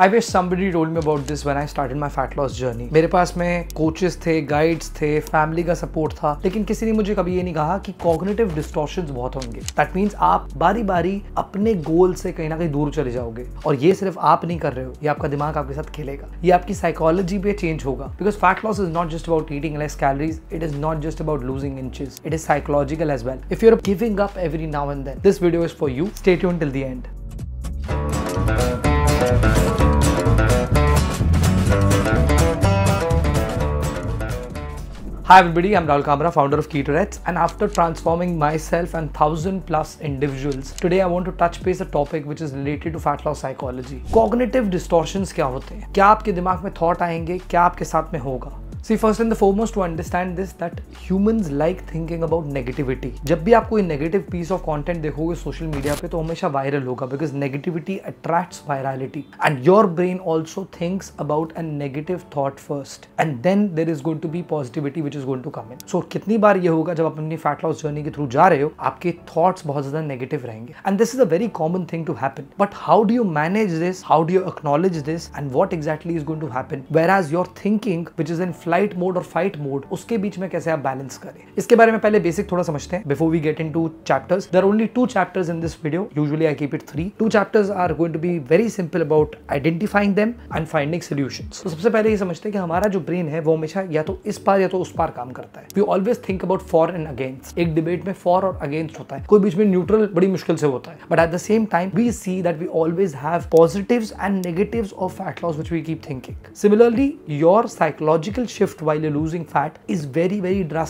आई wish somebody रोल me about this one I start my fat loss journey मेरे पास में कोचेस थे गाइड्स थे फैमिली का सपोर्ट था लेकिन किसी ने मुझे कभी ये नहीं कहा कि कॉग्नेटिव डिस्टोशन बहुत होंगे दैट मीन्स आप बारी बारी अपने गोल से कहीं ना कहीं दूर चले जाओगे और ये सिर्फ आप नहीं कर रहे हो ये आपका दिमाग आपके साथ खेलेगा ये आपकी साइकोलॉजी पे चेंज होगा because fat loss is not just about eating less calories it is not just about losing inches it is psychological as well if you are giving up every now and then this video is for you stay यून till the end Hi everybody, I'm Rahul Kamra, founder of KetoRets and after transforming myself and 1000 plus individuals, today I want to touch base a topic which is related to fat loss psychology. Cognitive distortions क्या होते हैं क्या आपके दिमाग में thought आएंगे क्या आपके साथ में होगा see first and the foremost to understand this that humans like thinking about negativity जब भी आप कोई नेगेटिव पीस ऑफ कॉन्टेंट देखोगे सोशल मीडिया पे तो हमेशा वायरल होगा because negativity attracts virality and your brain also thinks about an negative thought first and then there is going to be positivity which is going to come in so कितनी बार ये होगा जब आप अपनी फैट लॉस जर्नी के through जा रहे हो आपके थॉट्स बहुत ज्यादा नेगेटिव रहेंगे and this is a very common thing to happen but how do you manage this how do you acknowledge this and what exactly is going to happen where as your thinking which is in flight flight mode और fight mode उसके बीच में कैसे आप balance करें इसके बारे में पहले बेसिक थोड़ा समझते हैं before we get into chapters there only two chapters in this video usually I keep it three two chapters are going to be very simple about identifying them and finding solution तो सबसे पहले ये समझते हैं कि हमारा जो brain है वो हमेशा या तो इस पार या तो उस पार काम करता है we always think about for and against एक डिबेट में फॉर और अगेंस्ट होता है कोई बीच में न्यूट्रल बड़ी मुश्किल से होता है but at the same time we see that we always have positive and negative of fat loss which we keep thinking similarly your psychological shift while you're losing fat is very very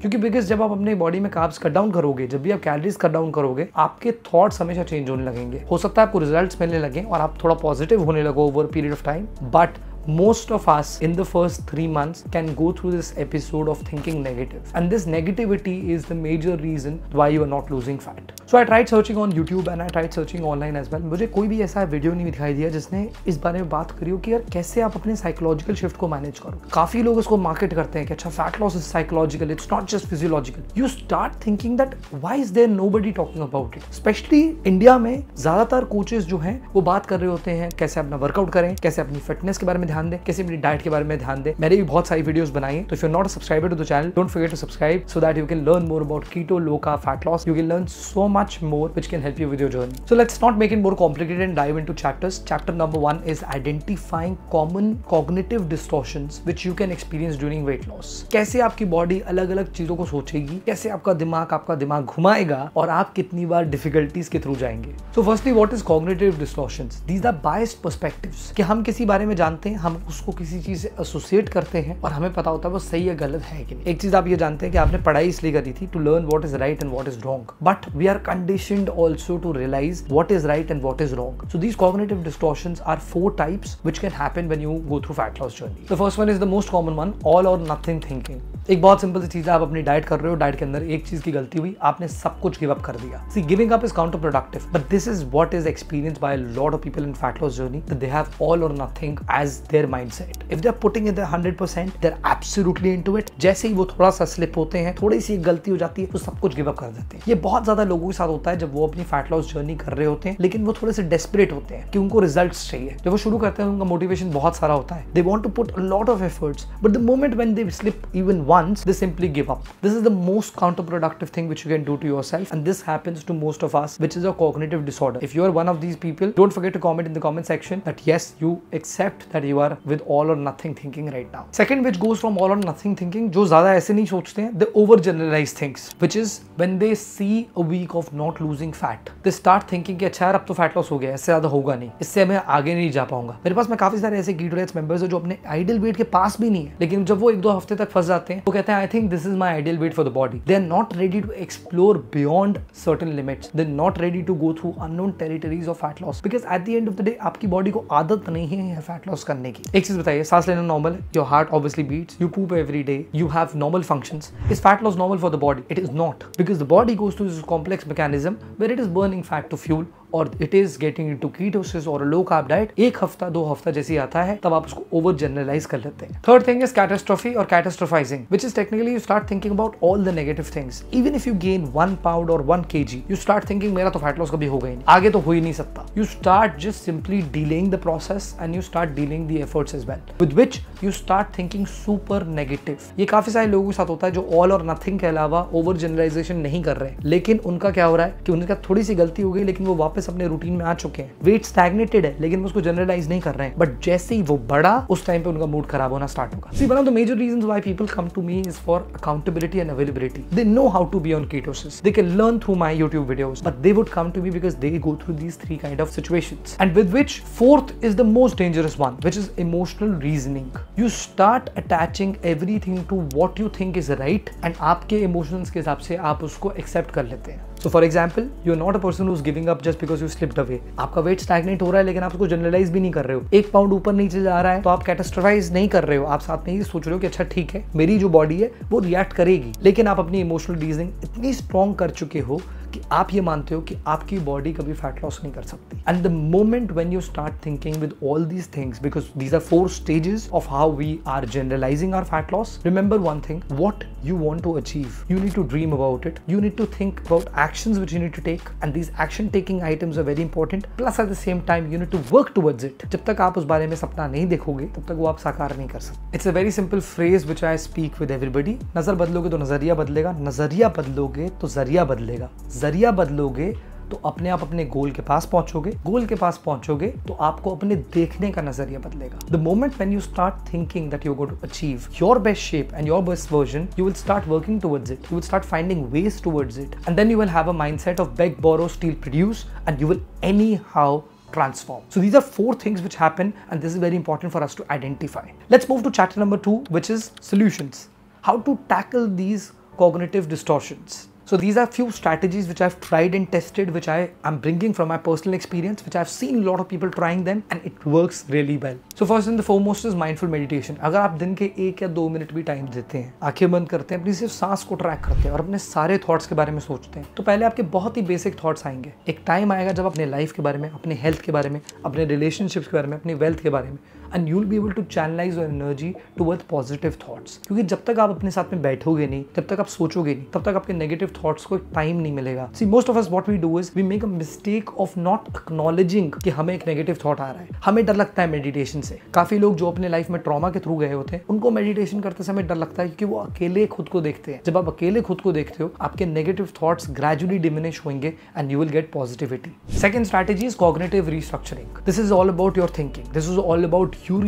क्योंकि because जब आप अपने body में carbs cut down करोगे जब भी आप calories cut down करोगे आपके थॉट्स हमेशा चेंज होने लगेंगे हो सकता है आपको रिजल्ट्स मिलने लगे और आप थोड़ा पॉजिटिव होने लगो over period of time but most of us in the first three months can go through this episode of thinking negative. And this negativity is the major reason why you are not losing fat. So I tried searching on YouTube and I tried searching online as well. मुझे कोई भी ऐसा video नहीं दिखाई दिया जिसने इस बारे में बात करी हो कि यार कैसे आप अपने साइकोलॉजिकल शिफ्ट को मैनेज करो काफी लोग इसको मार्केट करते हैं कि अच्छा fat loss is psychological it's not just physiological you start thinking that why is there nobody talking about it specially India में ज्यादातर कोचेस जो हैं वो बात कर रहे होते हैं कैसे अपना वर्कआउट करें कैसे अपनी फिटनेस के बारे में ध्यान दें किसी भी डाइट के बारे में ध्यान दें मैंने भी बहुत सारी वीडियोस बनाई तो if you not subscriber to the channel don't forget to subscribe so that you can learn more about keto low carb fat loss you can learn so much more which can help you with your journey so let's not make in more complicated and dive into chapters chapter number one is identifying common cognitive distortion which you can experience during weight loss कैसे आपकी body अलग अलग चीजों को सोचेगी कैसे आपका दिमाग आपका दिमाग घुमाएगा और आप कितनी बार डिफिकल्टीज के थ्रू जाएंगे so firstly what is cognitive distortion these are biased perspectives कि हम किसी बारे में जानते हैं हम उसको किसी चीज़ से एसोसिएट करते हैं और हमें पता होता है वो सही या गलत है कि नहीं एक चीज़ आप ये जानते हैं कि आपने पढ़ाई इसलिए करी थी to learn what is right and what is wrong but we are condition also to realise what is right and what is wrong so these cognitive distortion are four types which can happen when you go through fat loss journey the first one is the most common one all or nothing thinking एक बहुत simple सी चीज़ है आप अपनी diet कर रहे हो diet के अंदर एक चीज़ की गलती हुई आपने सब कुछ गिव अप कर दिया see giving up is counter productive but this is what is experience by lot of people in fat loss journey they have all or nothing as their mind set if they are putting in hundred percent there absolutely into it जैसे ही वो थोड़ा सा slip होते हैं थोड़ी सी गलती हो जाती है तो सब कुछ गिवअप कर देते हैं ये बहुत ज्यादा लोगों के साथ होता है जब वो अपनी फैट लॉस जर्नी कर रहे होते हैं लेकिन वो थोड़े से डेस्परेट होते हैं कि उनको रिजल्ट चाहिए जब वो शुरू करते हैं उनका मोटिवेशन बहुत सारा होता है they want to put lot of efforts but the moment when they slip even once, they simply give up. This is the most counterproductive thing which you can do to yourself. And this happens to most of us, which is a cognitive disorder. If you are one of these people, don't forget to comment in the comment section that yes, you accept that you are with all or nothing thinking right now. Second, which goes from all or nothing thinking, jo zyada aise nahi sochte hain they over generalize things, which is when they see a week of not losing fat, they start thinking कि अच्छा ab to fat loss ho gaya गया, zyada hoga nahi isse main aage nahi ja paunga mere paas main kafi sare aise keto गीट members hai jo apne ideal weight ke paas bhi nahi hai lekin jab wo ek do hafte tak phas jate hain वो कहते हैं I think this is my ideal weight for the body they are not ready to explore beyond certain limits they not ready to go through unknown territories of fat loss because at the end of the day आपकी body को आदत नहीं है fat loss करने की एक चीज बताइए सांस लेना normal your heart obviously beats you poop every day you have normal function is fat loss normal for the body it is not because the body goes to this complex mechanism where it is burning fat to fuel और it is getting into ketosis और low carb diet एक हफ्ता दो हफ्ता जैसे आता है तब आप उसको ओवर जनरलाइज कर लेते हैं थर्ड थिंग इज कैटास्ट्रॉफी और catastrophizing which is technically you start thinking about all the negative things even if you gain one pound और one k g you start thinking मेरा तो फैट लॉस कभी हो गई नहीं आगे तो हो ही नहीं सकता you start just simply dealing the process and you start dealing the efforts is well with which you start thinking super negative ये काफी सारे लोगों के साथ होता है जो ऑल और नथिंग के अलावा ओवर जनरलाइजेशन नहीं कर रहे लेकिन उनका क्या हो रहा है कि उनका थोड़ी सी गलती हो गई लेकिन वो वापस वापस अपने रूटीन में आ चुके हैं वेट स्टैग्नेटेड है लेकिन उसको जनरलाइज नहीं कर रहे हैं बट जैसे ही वो बढ़ा उस टाइम पे उनका मूड खराब होना स्टार्ट होगा सी बना of major reason why people come to me is for accountability and availability they know how to be on ketosis they can learn through my YouTube videos but they would come to me because they go through these three kind of situation and with which fourth is the most dangerous one which is emotional reasoning you start attaching everything to what you think is right and आपके emotions के हिसाब से आप उसको accept कर लेते हैं so for example you not a person is giving up just because you slipped away आपका वेट स्टैगनेट हो रहा है लेकिन आप उसको जनरलाइज भी नहीं कर रहे हो एक पाउंड ऊपर नीचे जा रहा है तो आप कैटेस्ट्रफाइज नहीं कर रहे हो आप साथ में ये सोच रहे हो कि अच्छा ठीक है मेरी जो बॉडी है वो रिएक्ट करेगी लेकिन आप अपनी इमोशनल रीजनिंग इतनी स्ट्रॉन्ग कर चुके हो कि आप ये मानते हो कि आपकी बॉडी कभी फैट लॉस नहीं कर सकती and the moment when you start thinking with all these things because these are four stages of how we are generalizing our fat loss remember one thing what you want to achieve you need to dream about it you need to think about action which you need to take and these action taking items are very important plus at the same time you need to work towards it जब तक आप उस बारे में सपना नहीं देखोगे तब तक वो आप साकार नहीं कर सकते it's a very simple phrase which I speak with everybody नजर बदलोगे तो नजरिया बदलेगा नजरिया बदलोगे तो जरिया बदलेगा जरिया बदलोगे तो अपने आप अपने गोल के पास पहुंचोगे गोल के पास पहुंचोगे तो आपको अपने देखने का नजरिया बदलेगा the moment when you start thinking that you go to achieve your best shape and your best version you will start working towards it you will start finding ways towards it and then you will have a mindset of beg borrow steal produce and you will anyhow transform. So these are four things which happen and this is very important for us to identify. Let's move to chapter number two which is solutions. How to tackle these cognitive distortions. So these are few strategies which I've tried and tested, which I am bringing from my personal experience, which I've seen a lot of people trying them and it works really well. So first and the foremost is mindful meditation. अगर आप दिन के एक या दो minute भी time देते हैं आंखें बंद करते हैं अपनी सिर्फ सांस को ट्रैक करते हैं और अपने सारे थॉट्स के बारे में सोचते हैं तो पहले आपके बहुत ही बेसिक थॉट्स आएंगे एक टाइम आएगा जब अपने लाइफ के बारे में अपने हेल्थ के बारे में अपने रिलेशनशिप्स के बारे में अपनी वेल्थ के बारे में and you will be able to channelise your energy with positive thoughts क्योंकि जब तक आप अपने साथ में बैठोगे नहीं तब तक आप सोचोगे नहीं तब तक आपके नेगेटिव थॉट्स को टाइम नहीं मिलेगा see most of us what we do is we make a mistake of not acknowledging कि हमें एक नेगेटिव थॉट आ रहा है हमें डर लगता है मेडिटेशन से काफी लोग जो अपने लाइफ में ट्रॉमा के थ्रू गए होते हैं उनको मेडिटेशन करते समय डर लगता है क्योंकि वो अकेले खुद को देखते हैं जब आप अकेले खुद को देखते हो आपके नेगेटिव थॉट्स ग्रेजुअली डिमिनिश होंगे and you will get positivity second strategy is cognitive restructuring this is all about your thinking this is all about you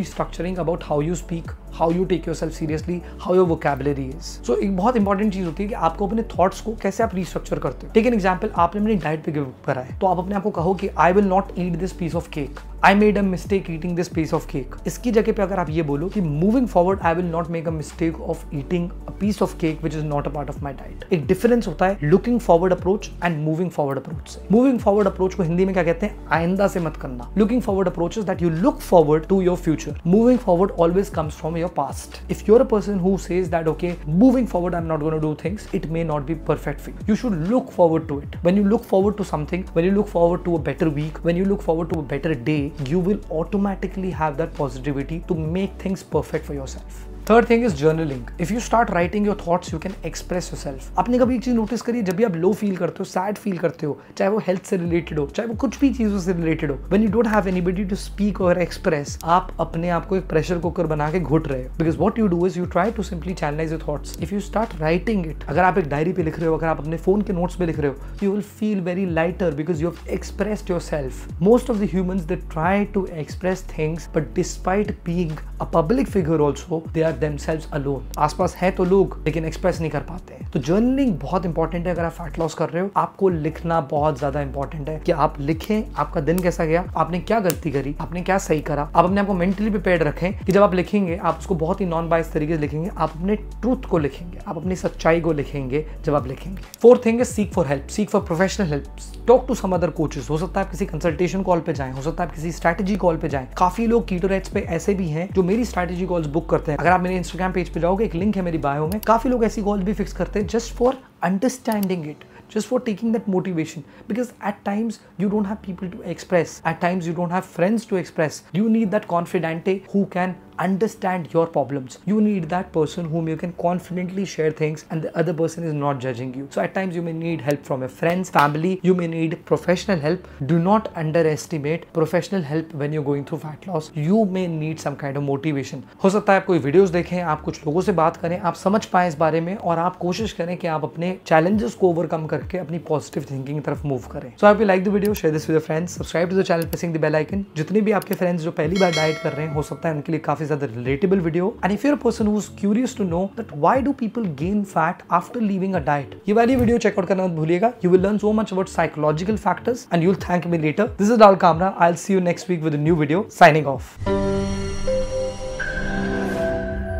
about how you speak how you take yourself seriously how your vocabulary is so एक बहुत important चीज होती है कि आपको अपने thoughts को कैसे आप रिस्ट्रक्चर करते हो टेक एन एग्जाम्पल आपने अपनी डाइट पे गिव करा है तो आप अपने आपको कहो कि I will not eat this piece of cake I made a mistake eating this piece of cake इसकी जगह पे अगर आप ये बोलो कि moving forward I will not make a mistake of eating a piece of cake which is not a part of my diet एक difference होता है looking forward approach and moving forward approach से मूविंग फॉरवर्ड अप्रोच को हिंदी में क्या कहते हैं आइंदा से मत करना looking forward approach is that you look forward to your future. Moving forward always comes from your past. If you're a person who says that, okay, moving forward, I'm not going to do things, it may not be perfect for you. You should look forward to it. When you look forward to something, when you look forward to a better week, when you look forward to a better day, you will automatically have that positivity to make things perfect for yourself. Third thing is journaling if you start writing your thoughts you can express yourself आपने कभी एक चीज notice करी जब भी आप low feel करते हो सैड फील करते हो चाहे वो हेल्थ से रिलेटेड हो चाहे वो कुछ भी चीजों से रिलेटेड हो when you don't have anybody to speak और एक्सप्रेस आप अपने आप को एक प्रेशर कुकर बना के घुट रहे हो because what you do is you try to simply channelise your thoughts if you start writing it अगर आप एक डायरी पे लिख रहे हो अगर आप अपने फोन के नोट्स पे लिख रहे हो you will feel very lighter because you have expressed yourself most of the human they try to express things but despite being a public figure also they are themselves alone आसपास है तो लोग लेकिन express नहीं कर पाते हैं तो जर्नलिंग बहुत इंपॉर्टेंट है अगर आप फैट लॉस कर रहे हो आपको लिखना बहुत ज्यादा इंपॉर्टेंट है कि आप लिखें आपका दिन कैसा गया आपने क्या गलती करी आपने क्या सही करा आप अपने आपको मेंटली प्रिपेयर रखें कि जब आप लिखेंगे आप उसको बहुत ही नॉन बायस तरीके से लिखेंगे आप अपने ट्रूथ को लिखेंगे आप अपनी सच्चाई को लिखेंगे जब आप लिखेंगे fourth thing seek for help seek for professional help talk to some other coaches हो सकता है आप किसी कंसल्टेशन कॉल पे जाएं हो सकता है आप किसी स्ट्रेटेजी कॉल पे जाएं काफी लोग कीटोरेट्स पे ऐसे भी हैं जो मेरी स्ट्रेटेजी कॉल्स बुक करते हैं अगर आप मेरे इंस्टाग्राम पेज पे जाओगे एक लिंक है मेरी बायो में काफी लोग ऐसी गोल भी फिक्स करते हैं just for understanding it just for taking that motivation because at times you don't have people to express at times you don't have friends to express you need that confidante who can understand your problems. You need that person whom you can confidently share things and the other person is not judging you. So at times you may need help from your friends, family, you may need professional help. Do not underestimate professional help when you're going through fat loss. You may need some kind of motivation. हो सकता है आप कोई videos देखें आप कुछ लोगों से बात करें आप समझ पाए इस बारे में और आप कोशिश करें कि आप अपने चैलेंजेस को ओवरकम करके अपनी पॉजिटिव थिंकिंग की तरफ मूव करें सो आप like the video share this with friends subscribe to the channel pressing the bell icon जितने भी आपके फ्रेंड्स जो पहली बार डाइट कर रहे हैं हो सकता है उनके लिए काफी is a relatable video and if you're a person who's curious to know that why do people gain fat after leaving a ये वाली वीडियो चेकआउट करना भूलिएगा you will learn so much about psychological factors and you thank me later this is Lal Kamra I will see you next week with new video signing of